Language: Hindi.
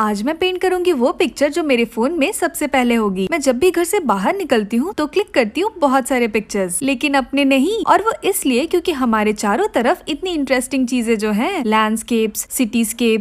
आज मैं पेंट करूंगी वो पिक्चर जो मेरे फोन में सबसे पहले होगी मैं जब भी घर से बाहर निकलती हूँ तो क्लिक करती हूँ बहुत सारे पिक्चर्स लेकिन अपने नहीं और वो इसलिए क्योंकि हमारे चारों तरफ इतनी इंटरेस्टिंग चीजें जो हैं लैंडस्केप्स सिटीस्केप्स